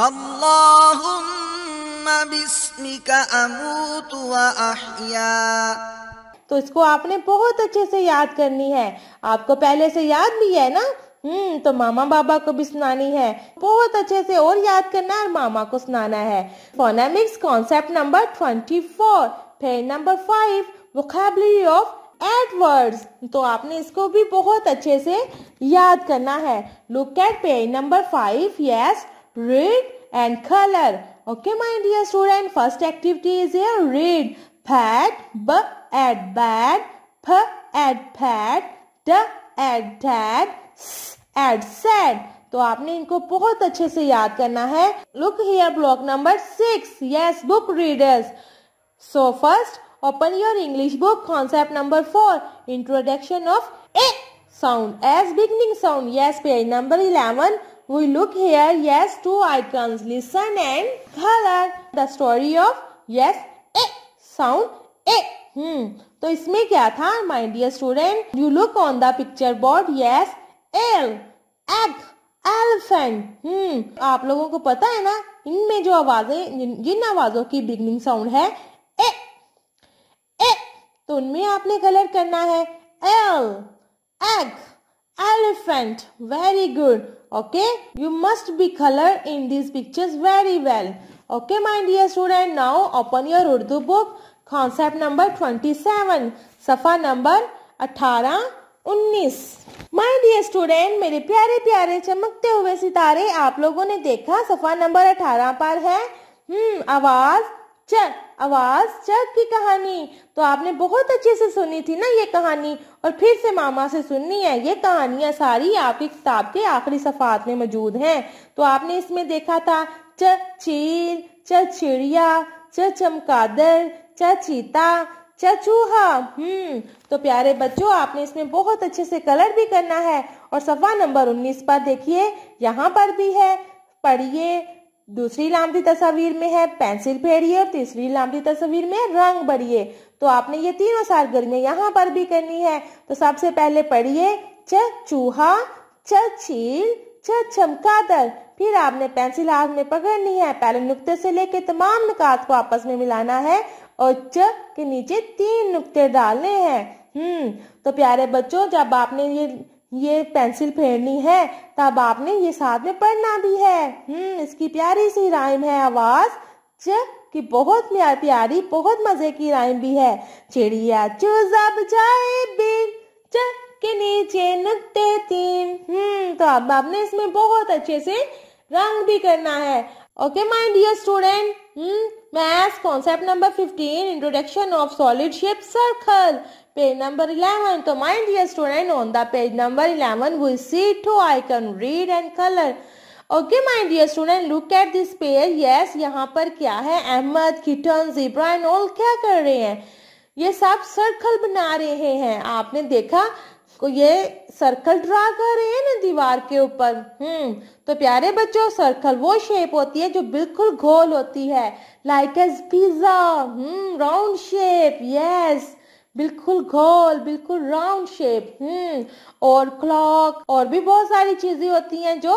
अल्लाहुम्मा बिस्मिका अमूतु व अहया तो इसको आपने बहुत अच्छे से याद करनी है आपको पहले से याद भी है ना हम्म तो मामा बाबा को भी सुनानी है बहुत अच्छे से और याद करना है और मामा को सुनाना है phonemics concept number twenty four फिर number five vocabulary of Edwards तो आपने इसको भी बहुत अच्छे से याद करना है look at page number five yes red and color okay my dear student first activity is here red pad b at bad p at pad d at dad s at sad तो आपने इनको बहुत अच्छे से याद करना है look here block number six yes book readers so first open your English book concept number four introduction of A sound as beginning sound yes page number eleven we look here yes two icons listen and color the story of yes a eh, sound a eh, hmm तो इसमें क्या था my dear student you look on the picture board yes L egg elephant hmm आप लोगों को पता है ना इनमें जो आवाजें जिन, जिन आवाजों की बिगनिंग साउंड है ए eh, ए तो उनमें आपने कलर करना है L egg elephant very good okay you must be color in these pictures very well okay my dear student now open your urdu book concept number 27 safa number 18 19 my dear student मेरे प्यारे प्यारे चमकते हुए सितारे आप लोगों ने देखा सफा नंबर 18 पर है हम्म आवाज चल आवाज जग की कहानी तो आपने बहुत अच्छे से सुनी थी ना ये कहानी और फिर से मामा से सुननी है ये कहानियां सारी आपकी किताब के आखिरी सफात में मौजूद हैं तो आपने इसमें देखा था च चील च चिड़िया च चमकादर च चीता च चूहा हम्म तो प्यारे बच्चों आपने इसमें बहुत अच्छे से कलर भी करना है और सफा नंबर 19 पर देखिए यहाँ पर भी है पढ़िए दूसरी लामती तस्वीर में है पेंसिल फेरिए और तीसरी लामती तस्वीर में रंग भरिए तो आपने ये तीनों सारगर्मियां यहाँ पर भी करनी है तो सबसे पहले पढ़िए च चूहा च चील च चमकादर फिर आपने पेंसिल हाथ में पकड़नी है पहले नुक्ते से लेके तमाम नुकात को आपस में मिलाना है और च के नीचे तीन नुक्ते डालने हैं हम्म तो प्यारे बच्चों जब आपने ये ये पेंसिल फेरनी है तब आपने ये साथ में पढ़ना भी है हम्म इसकी प्यारी सी राइम है आवाज च की बहुत प्यार प्यारी बहुत मजे की राइम भी है चिड़िया चूजा जाए बिन च के नीचे नुकते तीन हम्म तो अब आपने इसमें बहुत अच्छे से रंग भी करना है okay my dear student maths concept number 15 introduction of solid shape circle page number 11 तो my dear student on the page number 11 we see to I can read and colour okay my dear student look at this page yes यहाँ पर क्या है Ahmad kitten zebra and all क्या कर रहे हैं ये सब सर्कल बना रहे हैं आपने देखा को ये सर्कल ड्रा कर रहे हैं ना दीवार के ऊपर हम्म तो प्यारे बच्चों सर्कल वो शेप होती है जो बिल्कुल गोल होती है like as pizza hmm round shape yes बिल्कुल गोल बिल्कुल राउंड शेप हम्म और क्लॉक और भी बहुत सारी चीजें होती हैं जो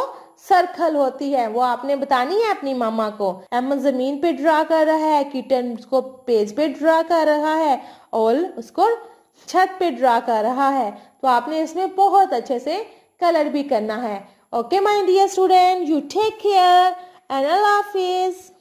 सर्कल होती है वो आपने बतानी है अपनी मामा को एम जमीन पे ड्रा कर रहा है किटन उसको पेज पे ड्रा कर रहा है और उसको छत पे ड्रा कर रहा है तो आपने इसमें बहुत अच्छे से कलर भी करना है okay my dear student you take care and अल्लाह हाफिज़